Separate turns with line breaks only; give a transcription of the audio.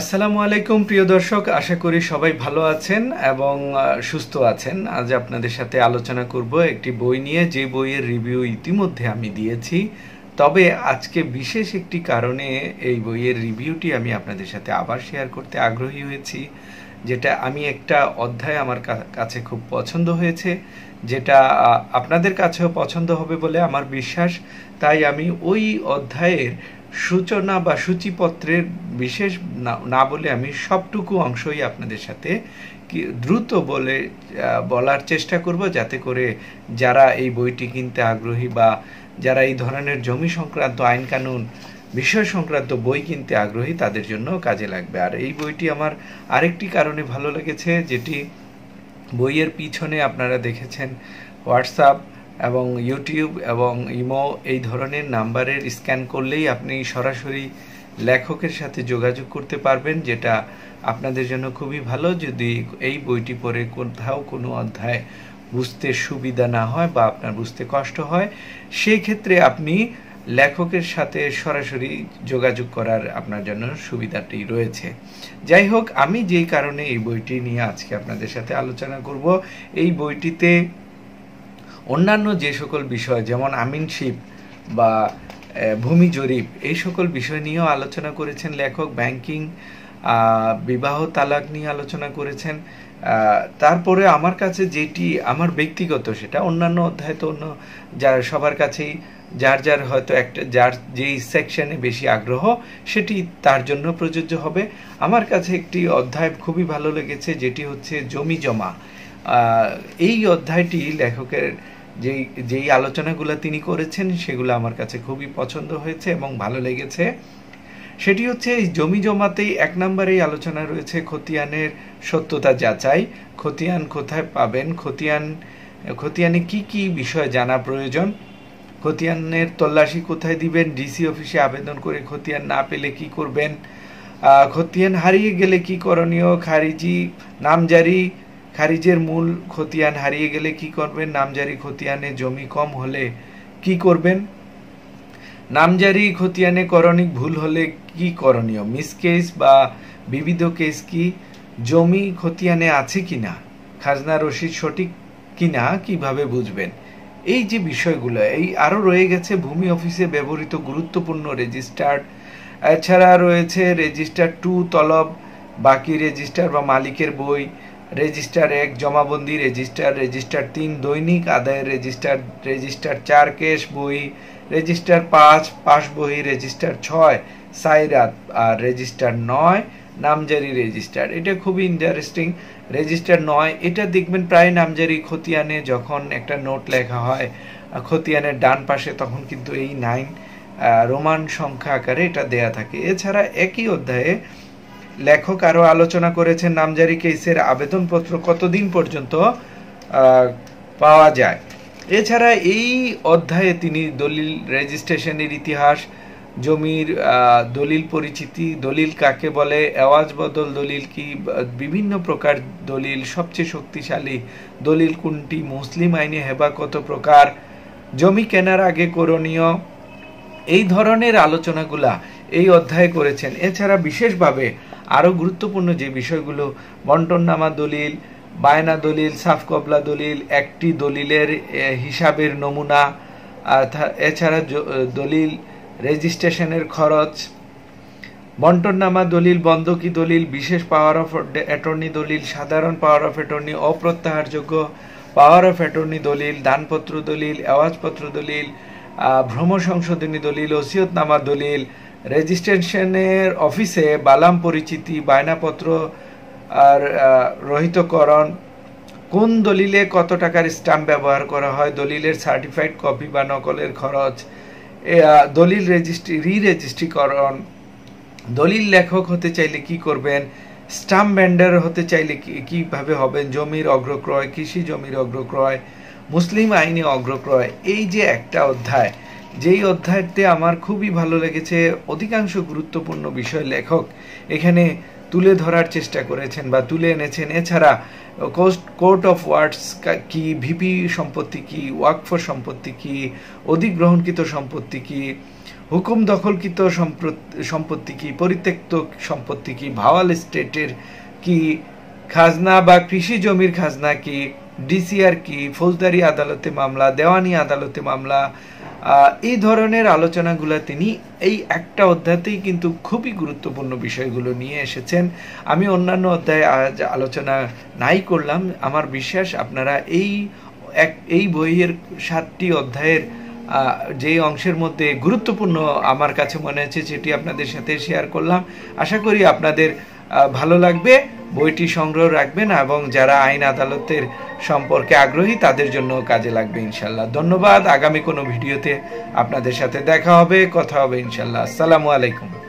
আসসালামু আলাইকুম প্রিয় দর্শক আশা করি সবাই ভালো আছেন এবং সুস্থ আছেন আজ আপনাদের সাথে আলোচনা করব একটি বই নিয়ে যে বইয়ের রিভিউ ইতিমধ্যে আমি দিয়েছি তবে আজকে বিশেষ একটি কারণে এই বইয়ের রিভিউটি আমি আপনাদের সাথে আবার শেয়ার করতে আগ্রহী হয়েছি যেটা আমি একটা অধ্যায় আমার কাছে খুব পছন্দ হয়েছে যেটা আপনাদের কাছেও পছন্দ হবে বলে আমার বিশ্বাস তাই আমি ওই অধ্যায়ের সূচনা বা সূচিপত্রের বিশেষ না বলে আমি সবটুকু অংশই আপনাদের সাথে দ্রুত বলে বলার চেষ্টা করব যাতে করে যারা এই বইটি কিনতে আগ্রহী বা যারা এই ধরনের জমি সংক্রান্ত আইন কানুন বিষয় সংক্রান্ত বই কিনতে আগ্রহী তাদের জন্য কাজে লাগবে আর এই বইটি আমার আরেকটি কারণে ভালো লেগেছে যেটি বইয়ের পিছনে আপনারা দেখেছেন হোয়াটসঅ্যাপ এবং ইউটিউব এবং ইমো এই ধরনের নাম্বারের স্ক্যান করলেই আপনি সরাসরি লেখকের সাথে যোগাযোগ করতে পারবেন যেটা আপনাদের জন্য খুবই ভালো যদি এই বইটি পড়ে কোথাও কোনো অধ্যায় বুঝতে সুবিধা না হয় বা আপনার বুঝতে কষ্ট হয় সেই ক্ষেত্রে আপনি লেখকের সাথে সরাসরি যোগাযোগ করার আপনার জন্য সুবিধাটি রয়েছে যাই হোক আমি যেই কারণে এই বইটি নিয়ে আজকে আপনাদের সাথে আলোচনা করব এই বইটিতে অন্যান্য যে সকল বিষয় যেমন আমিনশিপ বা ভূমি জরিপ এই সকল বিষয় নিয়েও আলোচনা করেছেন লেখক ব্যাংকিং বিবাহ তালাক নিয়ে আলোচনা করেছেন তারপরে আমার কাছে যেটি আমার ব্যক্তিগত সেটা অন্যান্য অধ্যায় তো অন্য যার সবার কাছেই যার যার হয়তো একটা যার যেই সেকশনে বেশি আগ্রহ সেটি তার জন্য প্রযোজ্য হবে আমার কাছে একটি অধ্যায় খুবই ভালো লেগেছে যেটি হচ্ছে জমি জমা এই অধ্যায়টি লেখকের যেই যেই আলোচনাগুলো তিনি করেছেন সেগুলো আমার কাছে খুবই পছন্দ হয়েছে এবং ভালো লেগেছে সেটি হচ্ছে এই জমি জমাতেই এক নম্বরেই আলোচনা রয়েছে খতিয়ানের সত্যতা যাচাই খতিয়ান কোথায় পাবেন খতিয়ান খতিয়ানে কি কি বিষয় জানা প্রয়োজন খতিয়ানের তল্লাশি কোথায় দিবেন ডিসি অফিসে আবেদন করে খতিয়ান না পেলে কি করবেন খতিয়ান হারিয়ে গেলে কি করণীয় খারিজি নামজারি খারিজের মূল খতিয়ান হারিয়ে গেলে কি করবেন নামজারি খতিয়ানে জমি কম হলে কি করবেন নামজারি খতিয়ানে করণিক ভুল হলে কি করণীয় মিস কেস বা বিবিধ কেস কি জমি খতিয়ানে আছে কি না খাজনা রসিদ সঠিক কিনা কিভাবে বুঝবেন এই যে বিষয়গুলো এই আরও রয়ে গেছে ভূমি অফিসে ব্যবহৃত গুরুত্বপূর্ণ রেজিস্টার্ড এছাড়া রয়েছে রেজিস্টার টু তলব বাকি রেজিস্টার বা মালিকের বই রেজিস্টার এক জমাবন্দি রেজিস্টার রেজিস্টার তিন দৈনিক আদায় রেজিস্টার রেজিস্টার চার কেশ বই রেজিস্টার পাঁচ পাশ বই রেজিস্টার ছয় সাইরাত আর রেজিস্টার নয় নামজারি রেজিস্টার এটা খুবই ইন্টারেস্টিং রেজিস্টার নয় এটা দেখবেন প্রায় নামজারি খতিয়ানে যখন একটা নোট লেখা হয় খতিয়ানের ডান পাশে তখন কিন্তু এই নাইন রোমান সংখ্যা আকারে এটা দেয়া থাকে এছাড়া একই অধ্যায়ে লেখক আরও আলোচনা করেছেন নামজারি কেসের আবেদনপত্র কতদিন পর্যন্ত পাওয়া যায় এছাড়া এই অধ্যায়ে তিনি দলিল রেজিস্ট্রেশনের ইতিহাস জমির দলিল পরিচিতি দলিল কাকে বলে আওয়াজ বদল দলিল কি বিভিন্ন প্রকার দলিল সবচেয়ে শক্তিশালী দলিল কোনটি মুসলিম আইনে হেবা কত প্রকার জমি কেনার আগে করণীয় এই ধরনের আলোচনাগুলা এই অধ্যায়ে করেছেন এছাড়া বিশেষভাবে আরও গুরুত্বপূর্ণ যে বিষয়গুলো বন্টননামা দলিল বায়না দলিল সাফকবলা দলিল একটি দলিলের হিসাবের নমুনা এছাড়া দলিল রেজিস্ট্রেশনের খরচ বন্টননামা দলিল বন্ধকি দলিল বিশেষ পাওয়ার অফ অ্যাটর্নি দলিল সাধারণ পাওয়ার অফ অ্যাটর্নি অপ্রত্যাহারযোগ্য পাওয়ার অফ অ্যাটর্নি দলিল দানপত্র দলিল আওয়াজপত্র দলিল ভ্রম সংশোধনী দলিল ওসিয়তনামা দলিল রেজিস্ট্রেশনের অফিসে বালাম পরিচিতি বায়নাপত্র আর রহিতকরণ কোন দলিলে কত টাকার স্ট্যাম্প ব্যবহার করা হয় দলিলের সার্টিফাইড কপি বা নকলের খরচ দলিল রেজিস্ট্রি রি রেজিস্ট্রিকরণ দলিল লেখক হতে চাইলে কি করবেন স্টাম্প ভ্যান্ডার হতে চাইলে কীভাবে হবেন জমির অগ্রক্রয় কৃষি জমির অগ্রক্রয় মুসলিম আইনে অগ্রক্রয় এই যে একটা অধ্যায় যেই অধ্যায়তে আমার খুবই ভালো লেগেছে অধিকাংশ গুরুত্বপূর্ণ বিষয় লেখক এখানে তুলে ধরার চেষ্টা করেছেন বা তুলে এনেছেন এছাড়া কোস্ট কোর্ট অফ ওয়ার্ডস কি ভিপি সম্পত্তি কি ওয়াকফ সম্পত্তি কি অধিগ্রহণকৃত সম্পত্তি কি হুকুম দখলকৃত সম্পত্তি কি পরিত্যক্ত সম্পত্তি কি ভাওয়াল স্টেটের কি খাজনা বা কৃষি জমির খাজনা কি ডিসিআর কি ফৌজদারি আদালতে মামলা দেওয়ানি আদালতে মামলা এই ধরনের আলোচনাগুলো তিনি এই একটা অধ্যায়তেই কিন্তু খুবই গুরুত্বপূর্ণ বিষয়গুলো নিয়ে এসেছেন আমি অন্যান্য অধ্যায়ে আজ আলোচনা নাই করলাম আমার বিশ্বাস আপনারা এই এক এই বইয়ের সাতটি অধ্যায়ের যে অংশের মধ্যে গুরুত্বপূর্ণ আমার কাছে মনে হচ্ছে সেটি আপনাদের সাথে শেয়ার করলাম আশা করি আপনাদের ভালো লাগবে বইটি সংগ্রহ রাখবেন এবং যারা আইন আদালতের সম্পর্কে আগ্রহী তাদের জন্য কাজে লাগবে ইনশাল্লাহ ধন্যবাদ আগামী কোনো ভিডিওতে আপনাদের সাথে দেখা হবে কথা হবে ইনশাল্লাহ আসসালামু আলাইকুম